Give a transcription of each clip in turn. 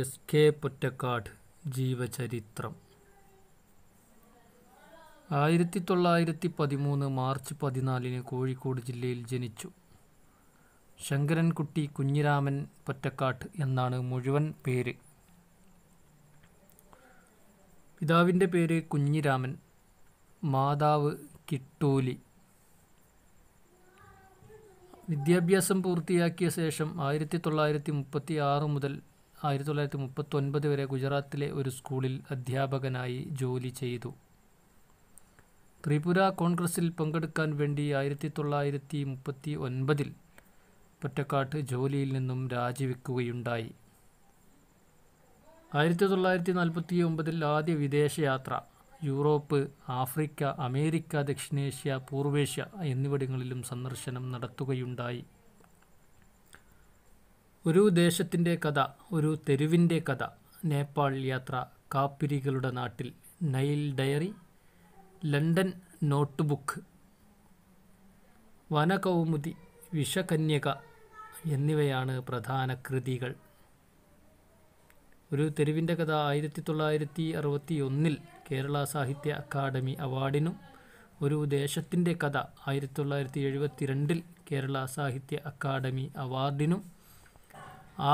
S K Pottekkatt ജീവചരിത്രം ആയിരത്തി തൊള്ളായിരത്തി പതിമൂന്ന് മാർച്ച് പതിനാലിന് കോഴിക്കോട് ജില്ലയിൽ ജനിച്ചു ശങ്കരൻകുട്ടി കുഞ്ഞിരാമൻ പൊറ്റക്കാട്ട് എന്നാണ് മുഴുവൻ പേര് പിതാവിൻ്റെ പേര് കുഞ്ഞിരാമൻ മാതാവ് കിട്ടൂലി വിദ്യാഭ്യാസം പൂർത്തിയാക്കിയ ശേഷം ആയിരത്തി തൊള്ളായിരത്തി മുപ്പത്തി ആറ് മുതൽ ആയിരത്തി തൊള്ളായിരത്തി മുപ്പത്തൊൻപത് വരെ ഗുജറാത്തിലെ ഒരു സ്കൂളിൽ അധ്യാപകനായി ജോലി ചെയ്തു ത്രിപുര കോൺഗ്രസിൽ പങ്കെടുക്കാൻ വേണ്ടി ആയിരത്തി തൊള്ളായിരത്തി മുപ്പത്തി ഒൻപതിൽ പൊറ്റക്കാട്ട് ജോലിയിൽ നിന്നും രാജിവെക്കുകയുണ്ടായി ആയിരത്തി തൊള്ളായിരത്തി നാൽപ്പത്തി ഒമ്പതിൽ ആദ്യ വിദേശയാത്ര യൂറോപ്പ് ആഫ്രിക്ക അമേരിക്ക ദക്ഷിണേഷ്യ പൂർവേഷ്യ എന്നിവിടങ്ങളിലും സന്ദർശനം നടത്തുകയുണ്ടായി ഒരു ദേശത്തിൻ്റെ കഥ ഒരു തെരുവിൻ്റെ കഥ നേപ്പാൾ യാത്ര കാപ്പിരികളുടെ നാട്ടിൽ Nile diary London notebook Vanakaumudi Vishakanyaka എന്നിവയാണ് പ്രധാന കൃതികൾ ഒരു തെരുവിൻ്റെ കഥ ആയിരത്തി തൊള്ളായിരത്തി അറുപത്തി ഒന്നിൽ കേരള സാഹിത്യ അക്കാദമി അവാർഡിനും ഒരു ദേശത്തിൻ്റെ കഥ ആയിരത്തി തൊള്ളായിരത്തി എഴുപത്തി രണ്ടിൽ കേരള സാഹിത്യ അക്കാദമി അവാർഡിനും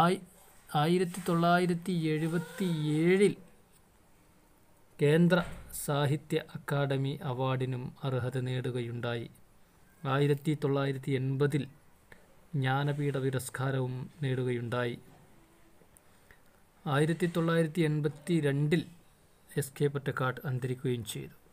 ആയി ആയിരത്തി തൊള്ളായിരത്തി എഴുപത്തി ഏഴിൽ കേന്ദ്ര സാഹിത്യ അക്കാദമി അവാർഡിനും അർഹത നേടുകയുണ്ടായി ആയിരത്തി തൊള്ളായിരത്തി എൺപതിൽ ജ്ഞാനപീഠ പുരസ്കാരവും നേടുകയുണ്ടായി ആയിരത്തി തൊള്ളായിരത്തി എൺപത്തി രണ്ടിൽ എസ് കെ പൊറ്റക്കാട് അന്തരിക്കുകയും ചെയ്തു